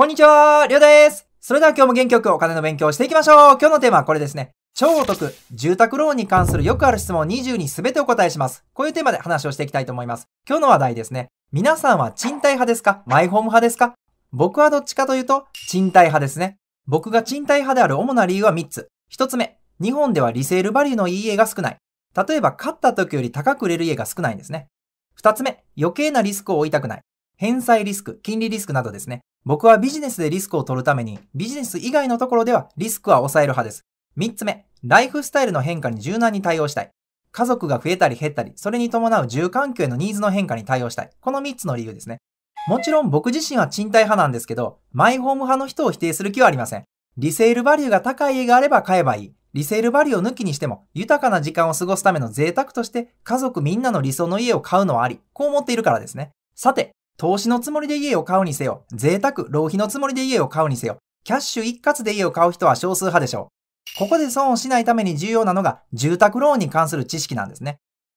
こんにちは、りょうです。それでは今日も元気よくお金の勉強をしていきましょう。今日のテーマはこれですね。超お得、住宅ローンに関するよくある質問20に全てお答えします。こういうテーマで話をしていきたいと思います。今日の話題ですね。皆さんは賃貸派ですかマイホーム派ですか僕はどっちかというと、賃貸派ですね。僕が賃貸派である主な理由は3つ。1つ目、日本ではリセールバリューのいい家が少ない。例えば、買った時より高く売れる家が少ないんですね。2つ目、余計なリスクを負いたくない。返済リスク、金利リスクなどですね。僕はビジネスでリスクを取るために、ビジネス以外のところではリスクは抑える派です。3つ目、ライフスタイルの変化に柔軟に対応したい。家族が増えたり減ったり、それに伴う住環境へのニーズの変化に対応したい。この3つの理由ですね。もちろん僕自身は賃貸派なんですけど、マイホーム派の人を否定する気はありません。リセールバリューが高い家があれば買えばいい。リセールバリューを抜きにしても、豊かな時間を過ごすための贅沢として、家族みんなの理想の家を買うのはあり、こう思っているからですね。さて、投資のつもりで家を買うにせよ、贅沢、浪費のつもりで家を買うにせよ、キャッシュ一括で家を買う人は少数派でしょう。ここで損をしないために重要なのが、住宅ローンに関する知識なんですね。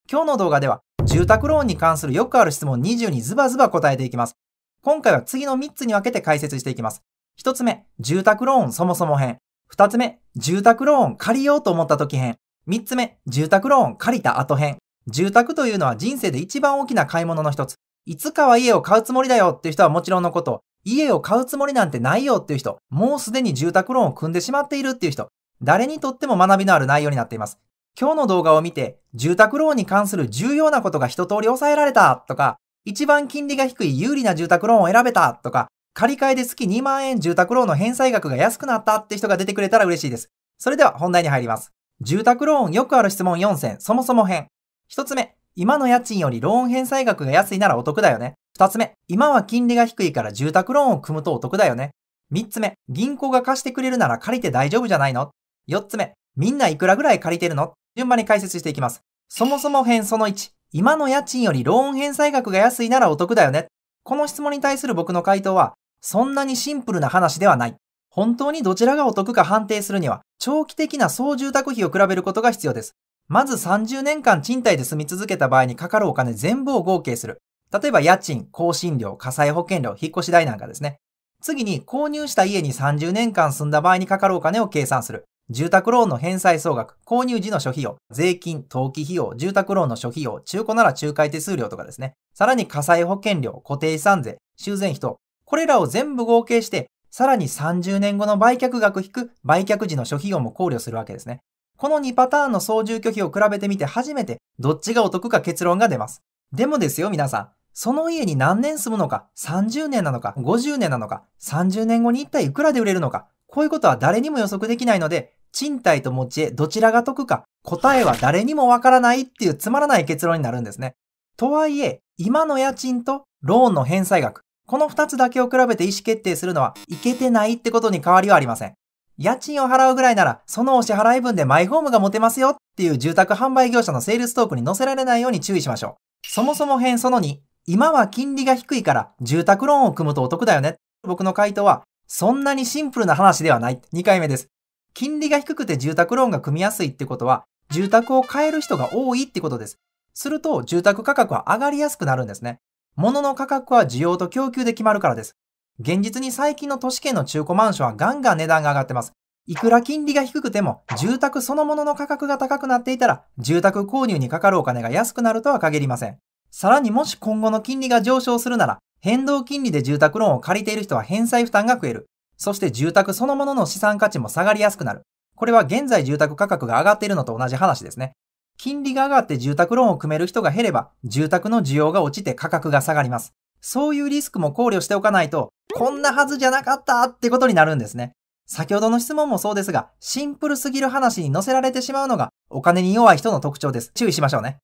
今日の動画では、住宅ローンに関するよくある質問20にズバズバ答えていきます。今回は次の3つに分けて解説していきます。1つ目、住宅ローンそもそも編。2つ目、住宅ローン借りようと思った時編。3つ目、住宅ローン借りた後編。住宅というのは人生で一番大きな買い物の一つ。いつかは家を買うつもりだよっていう人はもちろんのこと、家を買うつもりなんてないよっていう人、もうすでに住宅ローンを組んでしまっているっていう人、誰にとっても学びのある内容になっています。今日の動画を見て、住宅ローンに関する重要なことが一通り抑えられたとか、一番金利が低い有利な住宅ローンを選べたとか、借り換えで月2万円住宅ローンの返済額が安くなったって人が出てくれたら嬉しいです。それでは本題に入ります。住宅ローンよくある質問4選、そもそも編。一つ目、今の家賃よりローン返済額が安いならお得だよね。二つ目、今は金利が低いから住宅ローンを組むとお得だよね。三つ目、銀行が貸してくれるなら借りて大丈夫じゃないの四つ目、みんないくらぐらい借りてるの順番に解説していきます。そもそも編その1、今の家賃よりローン返済額が安いならお得だよね。この質問に対する僕の回答は、そんなにシンプルな話ではない。本当にどちらがお得か判定するには、長期的な総住宅費を比べることが必要です。まず30年間賃貸で住み続けた場合にかかるお金全部を合計する。例えば家賃、更新料、火災保険料、引っ越し代なんかですね。次に購入した家に30年間住んだ場合にかかるお金を計算する。住宅ローンの返済総額、購入時の諸費用、税金、登記費用、住宅ローンの諸費用、中古なら仲介手数料とかですね。さらに火災保険料、固定資産税、修繕費と、これらを全部合計して、さらに30年後の売却額引く売却時の諸費用も考慮するわけですね。この2パターンの操縦拒否を比べてみて初めてどっちがお得か結論が出ます。でもですよ皆さん、その家に何年住むのか、30年なのか、50年なのか、30年後に一体いくらで売れるのか、こういうことは誰にも予測できないので、賃貸と持ち家どちらが得か、答えは誰にもわからないっていうつまらない結論になるんですね。とはいえ、今の家賃とローンの返済額、この2つだけを比べて意思決定するのは、いけてないってことに変わりはありません。家賃を払うぐらいなら、そのお支払い分でマイホームが持てますよっていう住宅販売業者のセールストークに載せられないように注意しましょう。そもそも編その2、今は金利が低いから住宅ローンを組むとお得だよね。僕の回答は、そんなにシンプルな話ではない。2回目です。金利が低くて住宅ローンが組みやすいってことは、住宅を買える人が多いってことです。すると、住宅価格は上がりやすくなるんですね。物の価格は需要と供給で決まるからです。現実に最近の都市圏の中古マンションはガンガン値段が上がってます。いくら金利が低くても、住宅そのものの価格が高くなっていたら、住宅購入にかかるお金が安くなるとは限りません。さらにもし今後の金利が上昇するなら、変動金利で住宅ローンを借りている人は返済負担が増える。そして住宅そのものの資産価値も下がりやすくなる。これは現在住宅価格が上がっているのと同じ話ですね。金利が上がって住宅ローンを組める人が減れば、住宅の需要が落ちて価格が下がります。そういうリスクも考慮しておかないと、こんなはずじゃなかったってことになるんですね。先ほどの質問もそうですが、シンプルすぎる話に載せられてしまうのがお金に弱い人の特徴です。注意しましょうね。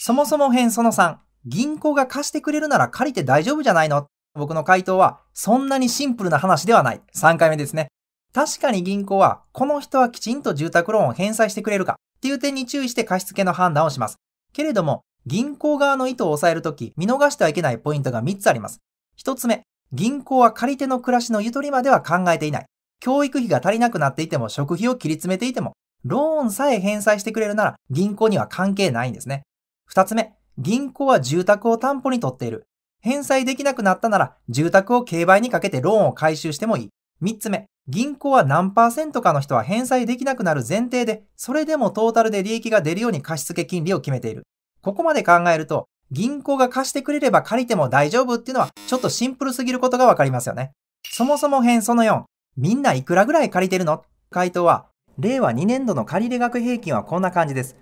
そもそも編その3、銀行が貸してくれるなら借りて大丈夫じゃないの僕の回答は、そんなにシンプルな話ではない。3回目ですね。確かに銀行は、この人はきちんと住宅ローンを返済してくれるかっていう点に注意して貸付の判断をします。けれども、銀行側の意図を抑えるとき、見逃してはいけないポイントが3つあります。1つ目、銀行は借り手の暮らしのゆとりまでは考えていない。教育費が足りなくなっていても、食費を切り詰めていても、ローンさえ返済してくれるなら銀行には関係ないんですね。二つ目、銀行は住宅を担保に取っている。返済できなくなったなら住宅を競売にかけてローンを回収してもいい。三つ目、銀行は何パーセントかの人は返済できなくなる前提で、それでもトータルで利益が出るように貸付金利を決めている。ここまで考えると、銀行が貸してくれれば借りても大丈夫っていうのはちょっとシンプルすぎることがわかりますよね。そもそも編その4、みんないくらぐらい借りてるの回答は、令和2年度の借り入額平均はこんな感じです。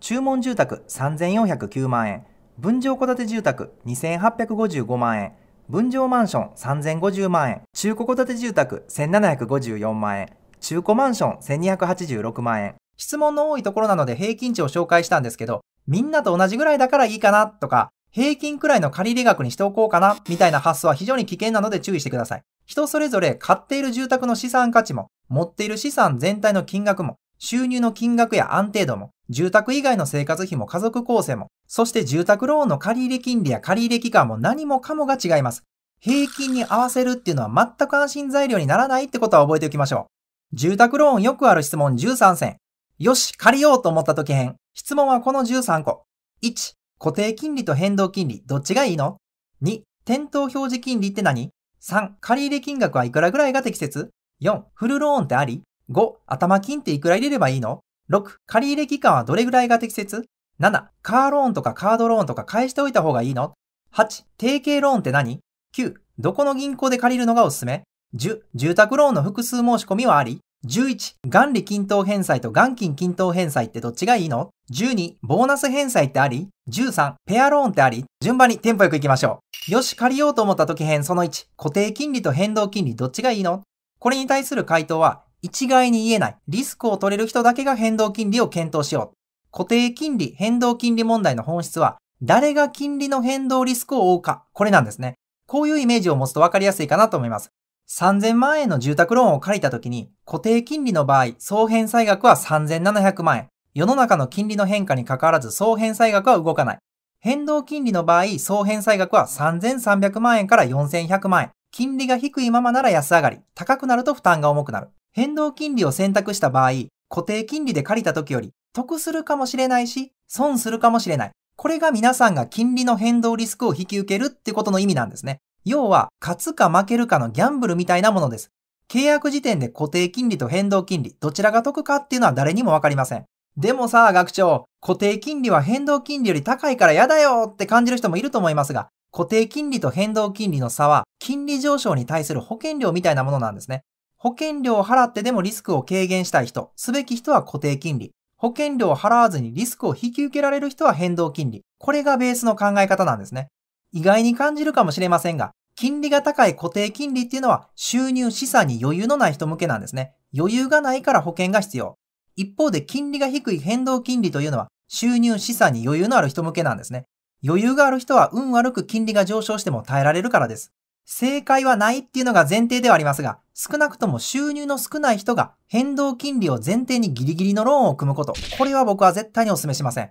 注文住宅3409万円、分譲戸建て住宅2855万円、分譲マンション3050万円、中古戸建て住宅1754万円、中古マンション1286万円。質問の多いところなので平均値を紹介したんですけど、みんなと同じぐらいだからいいかなとか、平均くらいの借入額にしておこうかなみたいな発想は非常に危険なので注意してください。人それぞれ買っている住宅の資産価値も、持っている資産全体の金額も、収入の金額や安定度も、住宅以外の生活費も家族構成も、そして住宅ローンの借入金利や借入期間も何もかもが違います。平均に合わせるっていうのは全く安心材料にならないってことは覚えておきましょう。住宅ローンよくある質問13選。よし、借りようと思った時編。質問はこの13個。1、固定金利と変動金利、どっちがいいの ?2、店頭表示金利って何 ?3、借入金額はいくらぐらいが適切 ?4、フルローンってあり ?5、頭金っていくら入れればいいの ?6、借入期間はどれぐらいが適切 ?7、カーローンとかカードローンとか返しておいた方がいいの ?8、定型ローンって何 ?9、どこの銀行で借りるのがおすすめ ?10、住宅ローンの複数申し込みはあり11、元利均等返済と元金均等返済ってどっちがいいの ?12、ボーナス返済ってあり ?13、ペアローンってあり順番にテンポよく行きましょう。よし、借りようと思った時編その1、固定金利と変動金利どっちがいいのこれに対する回答は、一概に言えない。リスクを取れる人だけが変動金利を検討しよう。固定金利、変動金利問題の本質は、誰が金利の変動リスクを負うか、これなんですね。こういうイメージを持つと分かりやすいかなと思います。3000万円の住宅ローンを借りた時に、固定金利の場合、総返済額は3700万円。世の中の金利の変化に関わらず総返済額は動かない。変動金利の場合、総返済額は3300万円から4100万円。金利が低いままなら安上がり、高くなると負担が重くなる。変動金利を選択した場合、固定金利で借りた時より、得するかもしれないし、損するかもしれない。これが皆さんが金利の変動リスクを引き受けるってことの意味なんですね。要は、勝つか負けるかのギャンブルみたいなものです。契約時点で固定金利と変動金利、どちらが得かっていうのは誰にもわかりません。でもさあ、学長、固定金利は変動金利より高いから嫌だよって感じる人もいると思いますが、固定金利と変動金利の差は、金利上昇に対する保険料みたいなものなんですね。保険料を払ってでもリスクを軽減したい人、すべき人は固定金利。保険料を払わずにリスクを引き受けられる人は変動金利。これがベースの考え方なんですね。意外に感じるかもしれませんが、金利が高い固定金利っていうのは収入資産に余裕のない人向けなんですね。余裕がないから保険が必要。一方で金利が低い変動金利というのは収入資産に余裕のある人向けなんですね。余裕がある人は運悪く金利が上昇しても耐えられるからです。正解はないっていうのが前提ではありますが、少なくとも収入の少ない人が変動金利を前提にギリギリのローンを組むこと。これは僕は絶対にお勧めしません。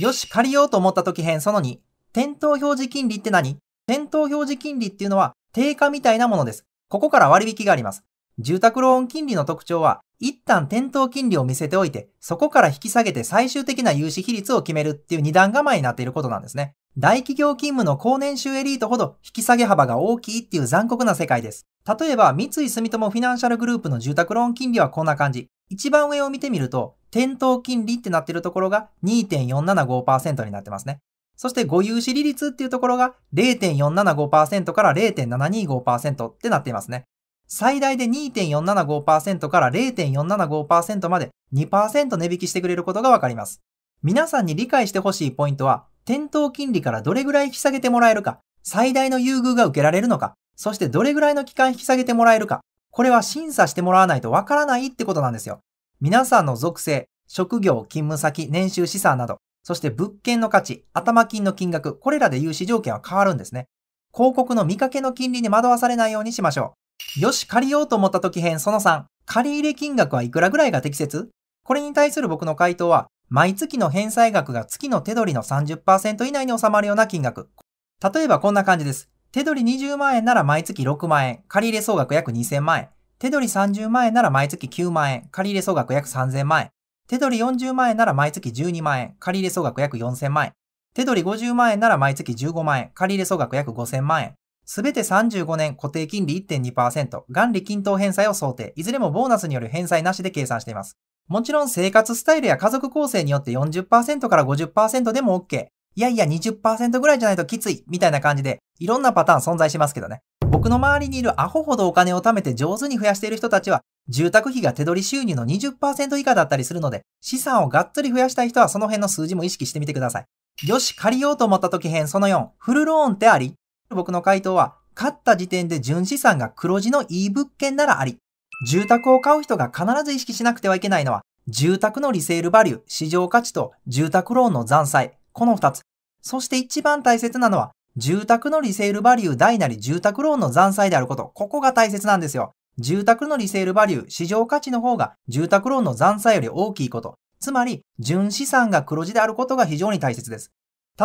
よし、借りようと思った時編その2。店頭表示金利って何店頭表示金利っていうのは定価みたいなものです。ここから割引があります。住宅ローン金利の特徴は、一旦店頭金利を見せておいて、そこから引き下げて最終的な融資比率を決めるっていう二段構えになっていることなんですね。大企業勤務の高年収エリートほど引き下げ幅が大きいっていう残酷な世界です。例えば、三井住友フィナンシャルグループの住宅ローン金利はこんな感じ。一番上を見てみると、店頭金利ってなっているところが2.475%になってますね。そしてご融資利率っていうところが0.475%から0.725%ってなっていますね。最大で2.475%から0.475%まで2%値引きしてくれることがわかります。皆さんに理解してほしいポイントは、店頭金利からどれぐらい引き下げてもらえるか、最大の優遇が受けられるのか、そしてどれぐらいの期間引き下げてもらえるか、これは審査してもらわないとわからないってことなんですよ。皆さんの属性、職業、勤務先、年収資産など、そして物件の価値、頭金の金額、これらで融資条件は変わるんですね。広告の見かけの金利に惑わされないようにしましょう。よし、借りようと思った時編その3、借り入れ金額はいくらぐらいが適切これに対する僕の回答は、毎月の返済額が月の手取りの30%以内に収まるような金額。例えばこんな感じです。手取り20万円なら毎月6万円、借り入れ総額約2000万円。手取り30万円なら毎月9万円、借り入れ総額約3000万円。手取り40万円なら毎月12万円、借入総額約4000万円。手取り50万円なら毎月15万円、借入総額約5000万円。すべて35年固定金利1.2%、元利均等返済を想定、いずれもボーナスによる返済なしで計算しています。もちろん生活スタイルや家族構成によって40%から50%でも OK。いやいや20%ぐらいじゃないときつい、みたいな感じで、いろんなパターン存在しますけどね。僕の周りにいるアホほどお金を貯めて上手に増やしている人たちは、住宅費が手取り収入の20%以下だったりするので、資産をがっつり増やしたい人はその辺の数字も意識してみてください。よし、借りようと思った時編その4、フルローンってあり僕の回答は、買った時点で純資産が黒字のいい物件ならあり。住宅を買う人が必ず意識しなくてはいけないのは、住宅のリセールバリュー、市場価値と住宅ローンの残債、この2つ。そして一番大切なのは、住宅のリセールバリュー大なり住宅ローンの残債であること、ここが大切なんですよ。住宅のリセールバリュー、市場価値の方が住宅ローンの残債より大きいこと、つまり純資産が黒字であることが非常に大切です。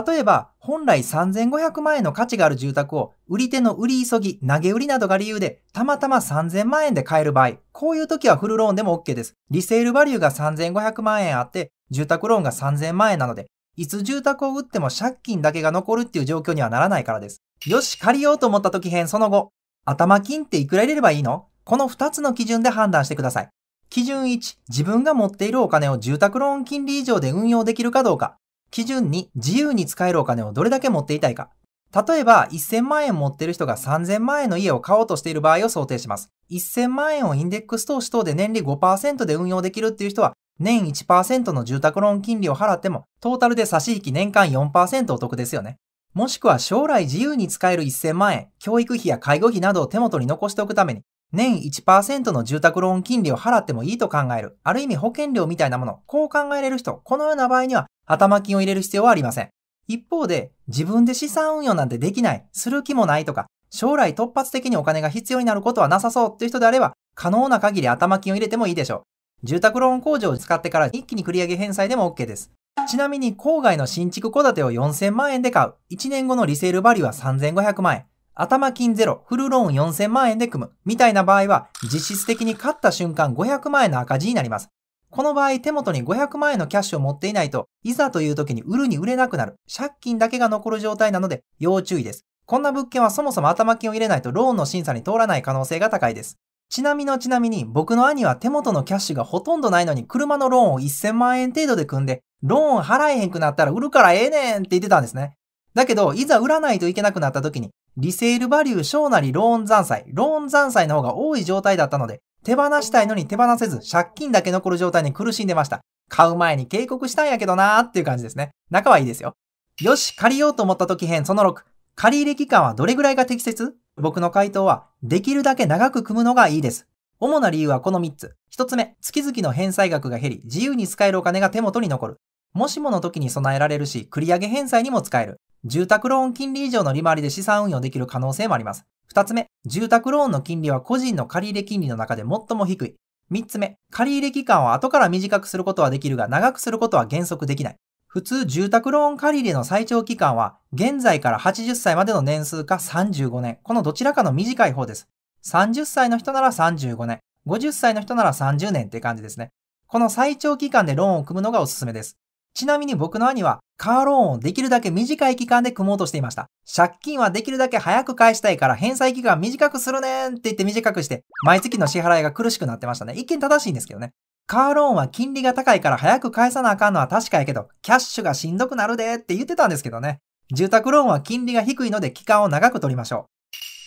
例えば、本来3500万円の価値がある住宅を、売り手の売り急ぎ、投げ売りなどが理由で、たまたま3000万円で買える場合、こういう時はフルローンでも OK です。リセールバリューが3500万円あって、住宅ローンが3000万円なので、いつ住宅を売っても借金だけが残るっていう状況にはならないからです。よし、借りようと思った時編その後、頭金っていくら入れればいいのこの2つの基準で判断してください。基準1、自分が持っているお金を住宅ローン金利以上で運用できるかどうか。基準2、自由に使えるお金をどれだけ持っていたいか。例えば、1000万円持ってる人が3000万円の家を買おうとしている場合を想定します。1000万円をインデックス投資等で年利5%で運用できるっていう人は、年1%の住宅ローン金利を払っても、トータルで差し引き年間4%お得ですよね。もしくは将来自由に使える1000万円、教育費や介護費などを手元に残しておくために、年1%の住宅ローン金利を払ってもいいと考える、ある意味保険料みたいなもの、こう考えれる人、このような場合には頭金を入れる必要はありません。一方で、自分で資産運用なんてできない、する気もないとか、将来突発的にお金が必要になることはなさそうっていう人であれば、可能な限り頭金を入れてもいいでしょう。住宅ローン工場を使ってから一気に繰り上げ返済でも OK です。ちなみに郊外の新築戸建てを4000万円で買う。1年後のリセールバリューは3500万円。頭金ゼロ、フルローン4000万円で組む、みたいな場合は、実質的に買った瞬間500万円の赤字になります。この場合、手元に500万円のキャッシュを持っていないと、いざという時に売るに売れなくなる、借金だけが残る状態なので、要注意です。こんな物件はそもそも頭金を入れないとローンの審査に通らない可能性が高いです。ちなみのちなみに、僕の兄は手元のキャッシュがほとんどないのに、車のローンを1000万円程度で組んで、ローン払えへんくなったら売るからええねんって言ってたんですね。だけど、いざ売らないといけなくなった時に、リセールバリュー小なりローン残債、ローン残債の方が多い状態だったので、手放したいのに手放せず、借金だけ残る状態に苦しんでました。買う前に警告したんやけどなーっていう感じですね。仲はいいですよ。よし、借りようと思った時編その6。借入期間はどれぐらいが適切僕の回答は、できるだけ長く組むのがいいです。主な理由はこの3つ。1つ目、月々の返済額が減り、自由に使えるお金が手元に残る。もしもの時に備えられるし、繰り上げ返済にも使える。住宅ローン金利以上の利回りで資産運用できる可能性もあります。二つ目、住宅ローンの金利は個人の借入金利の中で最も低い。三つ目、借入期間は後から短くすることはできるが、長くすることは原則できない。普通、住宅ローン借入の最長期間は、現在から80歳までの年数か35年。このどちらかの短い方です。30歳の人なら35年、50歳の人なら30年って感じですね。この最長期間でローンを組むのがおすすめです。ちなみに僕の兄はカーローンをできるだけ短い期間で組もうとしていました。借金はできるだけ早く返したいから返済期間短くするねんって言って短くして、毎月の支払いが苦しくなってましたね。一見正しいんですけどね。カーローンは金利が高いから早く返さなあかんのは確かやけど、キャッシュがしんどくなるでって言ってたんですけどね。住宅ローンは金利が低いので期間を長く取りましょ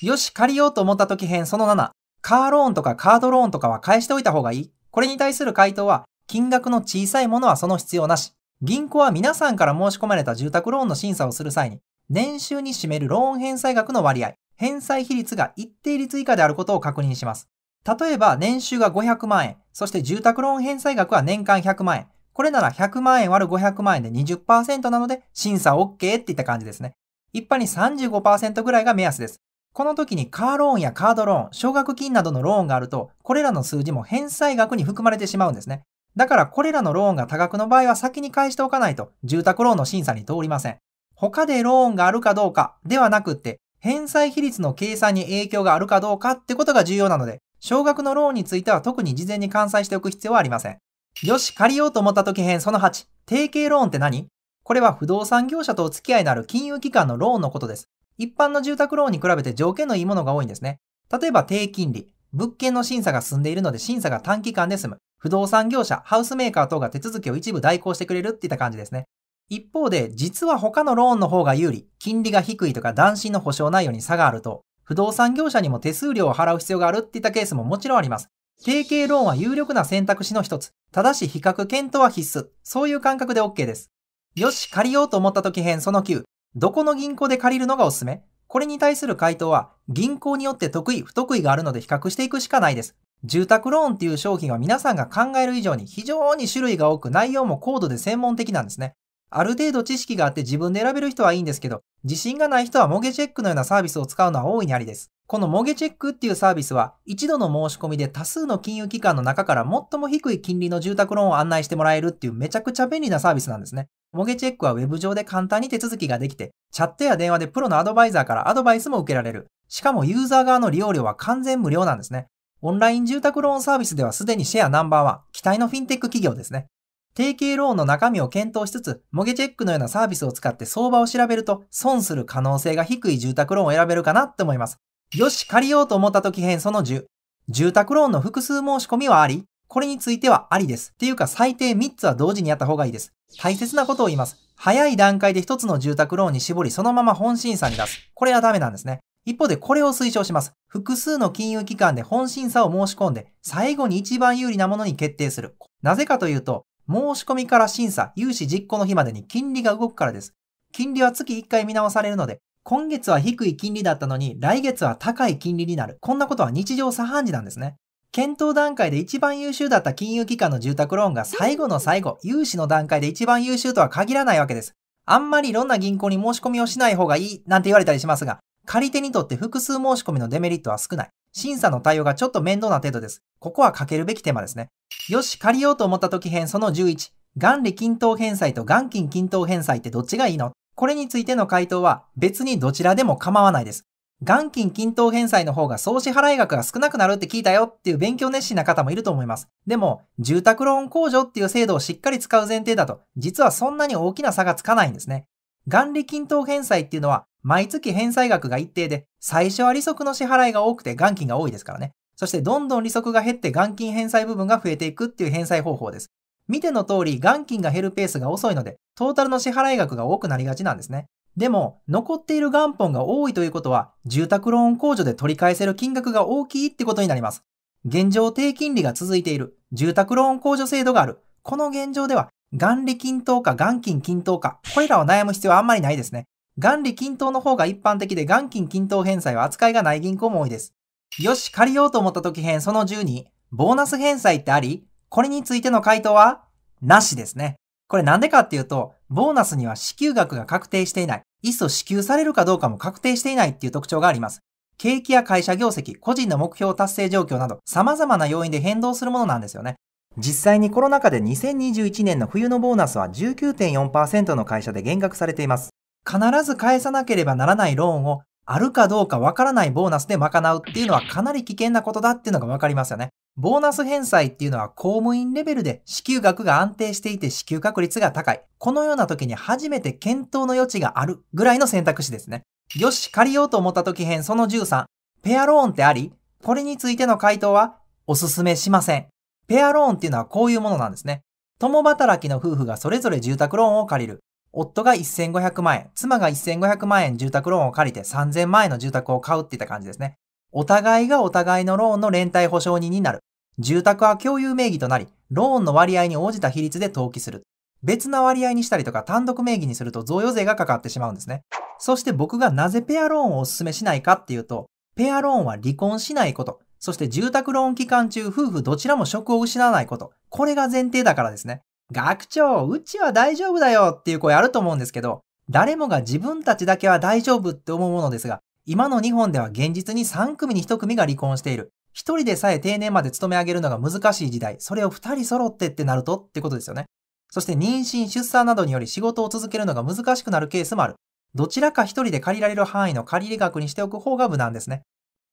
う。よし、借りようと思った時編その7。カーローンとかカードローンとかは返しておいた方がいいこれに対する回答は、金額の小さいものはその必要なし。銀行は皆さんから申し込まれた住宅ローンの審査をする際に、年収に占めるローン返済額の割合、返済比率が一定率以下であることを確認します。例えば、年収が500万円、そして住宅ローン返済額は年間100万円。これなら100万円割る500万円で20%なので、審査 OK っていった感じですね。一般に35%ぐらいが目安です。この時にカーローンやカードローン、奨学金などのローンがあると、これらの数字も返済額に含まれてしまうんですね。だからこれらのローンが多額の場合は先に返しておかないと住宅ローンの審査に通りません。他でローンがあるかどうかではなくって、返済比率の計算に影響があるかどうかってことが重要なので、少額のローンについては特に事前に完済しておく必要はありません。よし、借りようと思った時編その8、定型ローンって何これは不動産業者とお付き合いのある金融機関のローンのことです。一般の住宅ローンに比べて条件のいいものが多いんですね。例えば低金利、物件の審査が進んでいるので審査が短期間で済む。不動産業者、ハウスメーカー等が手続きを一部代行してくれるっていった感じですね。一方で、実は他のローンの方が有利、金利が低いとか断信の保証内容に差があると、不動産業者にも手数料を払う必要があるっていったケースももちろんあります。提携ローンは有力な選択肢の一つ。ただし比較検討は必須。そういう感覚で OK です。よし、借りようと思った時編その9。どこの銀行で借りるのがおすすめこれに対する回答は、銀行によって得意、不得意があるので比較していくしかないです。住宅ローンっていう商品は皆さんが考える以上に非常に種類が多く内容も高度で専門的なんですね。ある程度知識があって自分で選べる人はいいんですけど、自信がない人はモゲチェックのようなサービスを使うのは大いにありです。このモゲチェックっていうサービスは、一度の申し込みで多数の金融機関の中から最も低い金利の住宅ローンを案内してもらえるっていうめちゃくちゃ便利なサービスなんですね。モゲチェックは web 上で簡単に手続きができて、チャットや電話でプロのアドバイザーからアドバイスも受けられる。しかもユーザー側の利用料は完全無料なんですね。オンライン住宅ローンサービスではすでにシェアナンバーワン、期待のフィンテック企業ですね。提携ローンの中身を検討しつつ、モゲチェックのようなサービスを使って相場を調べると、損する可能性が低い住宅ローンを選べるかなって思います。よし、借りようと思った時編その10。住宅ローンの複数申し込みはありこれについてはありです。っていうか最低3つは同時にやった方がいいです。大切なことを言います。早い段階で1つの住宅ローンに絞りそのまま本審査に出す。これはダメなんですね。一方でこれを推奨します。複数の金融機関で本審査を申し込んで、最後に一番有利なものに決定する。なぜかというと、申し込みから審査、融資実行の日までに金利が動くからです。金利は月1回見直されるので、今月は低い金利だったのに、来月は高い金利になる。こんなことは日常茶飯事なんですね。検討段階で一番優秀だった金融機関の住宅ローンが最後の最後、融資の段階で一番優秀とは限らないわけです。あんまりいろんな銀行に申し込みをしない方がいいなんて言われたりしますが、借り手にとって複数申し込みのデメリットは少ない。審査の対応がちょっと面倒な程度です。ここはかけるべき手間ですね。よし、借りようと思った時編その11。元利均等返済と元金均等返済ってどっちがいいのこれについての回答は別にどちらでも構わないです。元金均等返済の方が総支払額が少なくなるって聞いたよっていう勉強熱心な方もいると思います。でも、住宅ローン控除っていう制度をしっかり使う前提だと、実はそんなに大きな差がつかないんですね。元利均等返済っていうのは毎月返済額が一定で、最初は利息の支払いが多くて元金が多いですからね。そしてどんどん利息が減って元金返済部分が増えていくっていう返済方法です。見ての通り、元金が減るペースが遅いので、トータルの支払い額が多くなりがちなんですね。でも、残っている元本が多いということは、住宅ローン控除で取り返せる金額が大きいってことになります。現状低金利が続いている、住宅ローン控除制度がある。この現状では、元利均等か元金均等か、これらを悩む必要はあんまりないですね。元利均等の方が一般的で元金均等返済は扱いがない銀行も多いです。よし、借りようと思った時編その10に、ボーナス返済ってありこれについての回答は、なしですね。これなんでかっていうと、ボーナスには支給額が確定していない、いっそ支給されるかどうかも確定していないっていう特徴があります。景気や会社業績、個人の目標達成状況など、様々な要因で変動するものなんですよね。実際にコロナ禍で2021年の冬のボーナスは19.4%の会社で減額されています。必ず返さなければならないローンをあるかどうかわからないボーナスで賄うっていうのはかなり危険なことだっていうのがわかりますよね。ボーナス返済っていうのは公務員レベルで支給額が安定していて支給確率が高い。このような時に初めて検討の余地があるぐらいの選択肢ですね。よし、借りようと思った時編その13。ペアローンってありこれについての回答はおすすめしません。ペアローンっていうのはこういうものなんですね。共働きの夫婦がそれぞれ住宅ローンを借りる。夫が1500万円、妻が1500万円住宅ローンを借りて3000万円の住宅を買うっていった感じですね。お互いがお互いのローンの連帯保証人になる。住宅は共有名義となり、ローンの割合に応じた比率で登記する。別な割合にしたりとか単独名義にすると贈与税がかかってしまうんですね。そして僕がなぜペアローンをお勧めしないかっていうと、ペアローンは離婚しないこと、そして住宅ローン期間中夫婦どちらも職を失わないこと、これが前提だからですね。学長、うちは大丈夫だよっていう声あると思うんですけど、誰もが自分たちだけは大丈夫って思うものですが、今の日本では現実に3組に1組が離婚している。1人でさえ定年まで勤め上げるのが難しい時代、それを2人揃ってってなるとってことですよね。そして妊娠、出産などにより仕事を続けるのが難しくなるケースもある。どちらか1人で借りられる範囲の借入額にしておく方が無難ですね。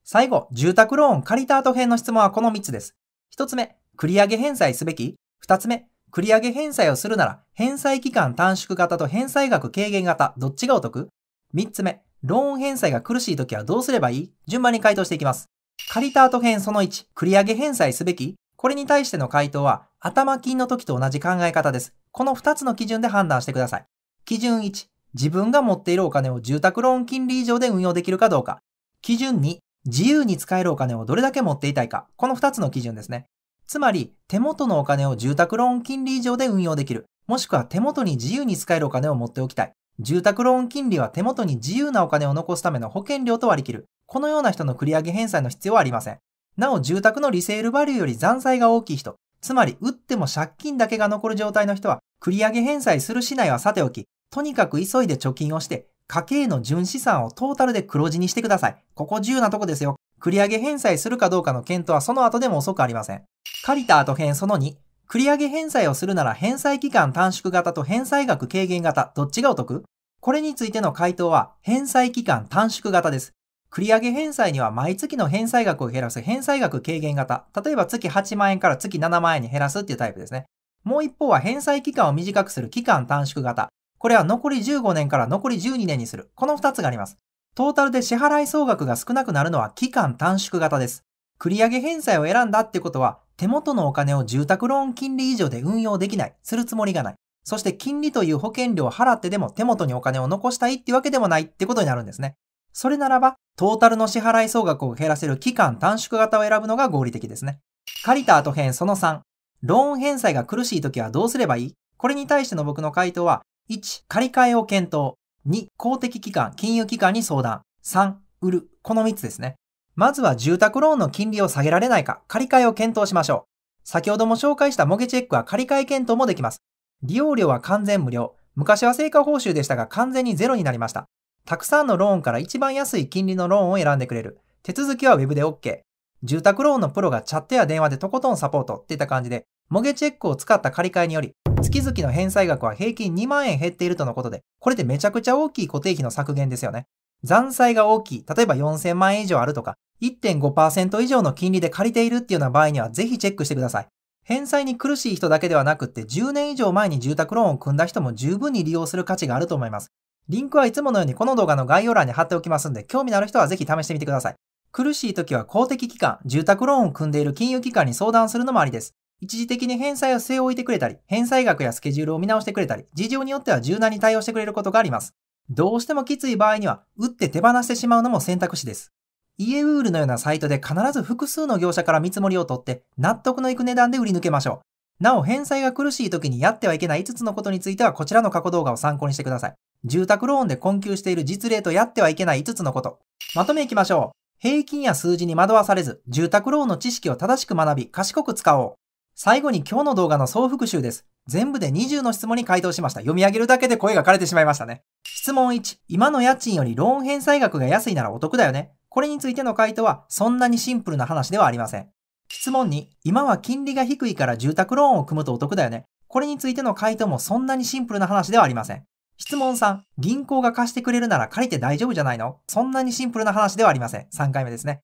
最後、住宅ローン借りた後編の質問はこの3つです。1つ目、繰り上げ返済すべき ?2 つ目、繰り上げ返済をするなら、返済期間短縮型と返済額軽減型、どっちがお得三つ目、ローン返済が苦しい時はどうすればいい順番に回答していきます。借りた後編その1、繰り上げ返済すべきこれに対しての回答は、頭金の時と同じ考え方です。この2つの基準で判断してください。基準1、自分が持っているお金を住宅ローン金利以上で運用できるかどうか。基準2、自由に使えるお金をどれだけ持っていたいか。この2つの基準ですね。つまり、手元のお金を住宅ローン金利以上で運用できる。もしくは手元に自由に使えるお金を持っておきたい。住宅ローン金利は手元に自由なお金を残すための保険料と割り切る。このような人の繰り上げ返済の必要はありません。なお、住宅のリセールバリューより残債が大きい人、つまり売っても借金だけが残る状態の人は、繰り上げ返済するしないはさておき、とにかく急いで貯金をして、家計の純資産をトータルで黒字にしてください。ここ自由なとこですよ。繰上げ返済するかどうかの検討はその後でも遅くありません。借りた後編その2、繰上げ返済をするなら返済期間短縮型と返済額軽減型、どっちがお得これについての回答は、返済期間短縮型です。繰上げ返済には毎月の返済額を減らす返済額軽減型。例えば月8万円から月7万円に減らすっていうタイプですね。もう一方は返済期間を短くする期間短縮型。これは残り15年から残り12年にする。この2つがあります。トータルで支払い総額が少なくなるのは期間短縮型です。繰上返済を選んだってことは、手元のお金を住宅ローン金利以上で運用できない、するつもりがない。そして金利という保険料を払ってでも手元にお金を残したいってわけでもないってことになるんですね。それならば、トータルの支払い総額を減らせる期間短縮型を選ぶのが合理的ですね。借りた後編その3。ローン返済が苦しい時はどうすればいいこれに対しての僕の回答は、1、借り換えを検討。2、公的機関、金融機関に相談。3、売る。この3つですね。まずは住宅ローンの金利を下げられないか、借り換えを検討しましょう。先ほども紹介したモゲチェックは借り換え検討もできます。利用料は完全無料。昔は成果報酬でしたが完全にゼロになりました。たくさんのローンから一番安い金利のローンを選んでくれる。手続きは Web で OK。住宅ローンのプロがチャットや電話でとことんサポートっていった感じで、モゲチェックを使った借り換えにより、月々の返済額は平均2万円減っているとのことで、これでめちゃくちゃ大きい固定費の削減ですよね。残債が大きい、例えば4000万円以上あるとか、1.5%以上の金利で借りているっていうような場合にはぜひチェックしてください。返済に苦しい人だけではなくって10年以上前に住宅ローンを組んだ人も十分に利用する価値があると思います。リンクはいつものようにこの動画の概要欄に貼っておきますんで、興味のある人はぜひ試してみてください。苦しい時は公的機関、住宅ローンを組んでいる金融機関に相談するのもありです。一時的に返済を据え置いてくれたり、返済額やスケジュールを見直してくれたり、事情によっては柔軟に対応してくれることがあります。どうしてもきつい場合には、打って手放してしまうのも選択肢です。イエウールのようなサイトで必ず複数の業者から見積もりを取って、納得のいく値段で売り抜けましょう。なお、返済が苦しい時にやってはいけない5つのことについては、こちらの過去動画を参考にしてください。住宅ローンで困窮している実例とやってはいけない5つのこと。まとめいきましょう。平均や数字に惑わされず、住宅ローンの知識を正しく学び、賢く使おう。最後に今日の動画の総復習です。全部で20の質問に回答しました。読み上げるだけで声が枯れてしまいましたね。質問1、今の家賃よりローン返済額が安いならお得だよね。これについての回答はそんなにシンプルな話ではありません。質問2、今は金利が低いから住宅ローンを組むとお得だよね。これについての回答もそんなにシンプルな話ではありません。質問3、銀行が貸してくれるなら借りて大丈夫じゃないのそんなにシンプルな話ではありません。3回目ですね。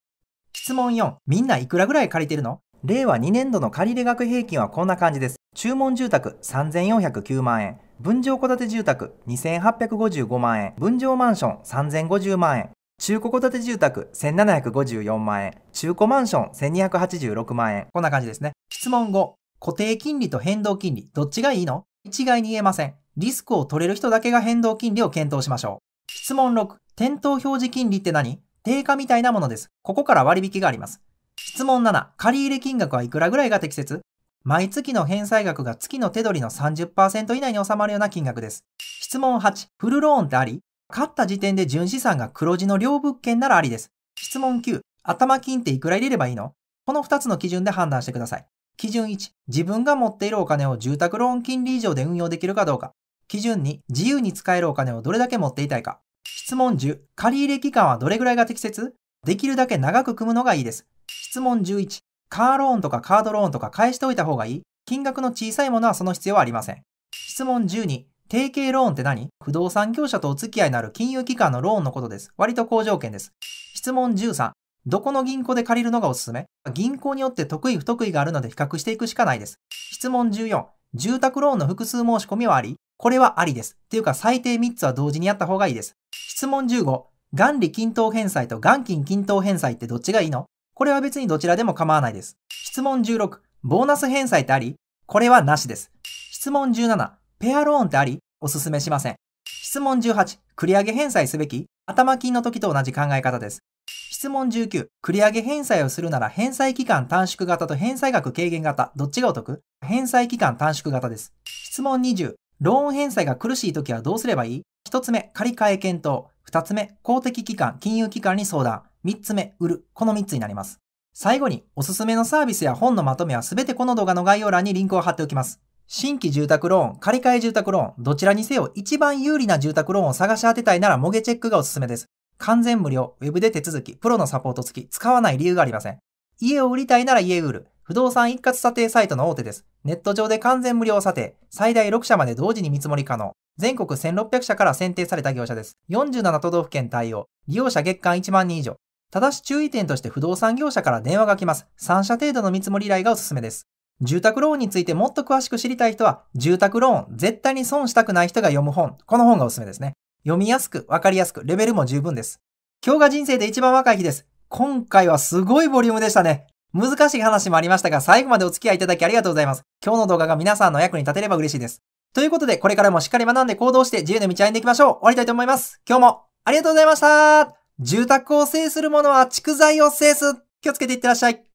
質問4、みんないくらぐらい借りてるの令和2年度の借入額平均はこんな感じです。注文住宅3409万円、分譲戸建て住宅2855万円、分譲マンション3050万円、中古戸建て住宅1754万円、中古マンション1286万円。こんな感じですね。質問5、固定金利と変動金利、どっちがいいの一概に言えません。リスクを取れる人だけが変動金利を検討しましょう。質問6、店頭表示金利って何定価みたいなものです。ここから割引があります。質問7、借入金額はいくらぐらいが適切毎月の返済額が月の手取りの30%以内に収まるような金額です。質問8、フルローンってあり買った時点で純資産が黒字の両物件ならありです。質問9、頭金っていくら入れればいいのこの2つの基準で判断してください。基準1、自分が持っているお金を住宅ローン金利以上で運用できるかどうか。基準2、自由に使えるお金をどれだけ持っていたいか。質問10、借入期間はどれぐらいが適切できるだけ長く組むのがいいです。質問11。カーローンとかカードローンとか返しておいた方がいい金額の小さいものはその必要はありません。質問12。定型ローンって何不動産業者とお付き合いのある金融機関のローンのことです。割と好条件です。質問13。どこの銀行で借りるのがおすすめ銀行によって得意不得意があるので比較していくしかないです。質問14。住宅ローンの複数申し込みはありこれはありです。っていうか最低3つは同時にやった方がいいです。質問15。元利均等返済と元金均等返済ってどっちがいいのこれは別にどちらでも構わないです。質問16、ボーナス返済ってありこれはなしです。質問17、ペアローンってありおすすめしません。質問18、繰り上げ返済すべき頭金の時と同じ考え方です。質問19、繰り上げ返済をするなら返済期間短縮型と返済額軽減型、どっちがお得返済期間短縮型です。質問20、ローン返済が苦しい時はどうすればいい ?1 つ目、借り換え検討。2つ目、公的機関、金融機関に相談。3つ目、売る。この3つになります。最後に、おすすめのサービスや本のまとめはすべてこの動画の概要欄にリンクを貼っておきます。新規住宅ローン、借り換え住宅ローン、どちらにせよ一番有利な住宅ローンを探し当てたいならモゲチェックがおすすめです。完全無料、ウェブで手続き、プロのサポート付き、使わない理由がありません。家を売りたいなら家売る。不動産一括査定サイトの大手です。ネット上で完全無料査定、最大6社まで同時に見積もり可能。全国1600社から選定された業者です。47都道府県対応。利用者月間1万人以上。ただし注意点として不動産業者から電話が来ます。3社程度の見積もり依頼がおすすめです。住宅ローンについてもっと詳しく知りたい人は、住宅ローン、絶対に損したくない人が読む本。この本がおすすめですね。読みやすく、わかりやすく、レベルも十分です。今日が人生で一番若い日です。今回はすごいボリュームでしたね。難しい話もありましたが、最後までお付き合いいただきありがとうございます。今日の動画が皆さんの役に立てれば嬉しいです。ということで、これからもしっかり学んで行動して自由な道を歩んでいきましょう。終わりたいと思います。今日もありがとうございました住宅を制する者は蓄財を制す気をつけていってらっしゃい。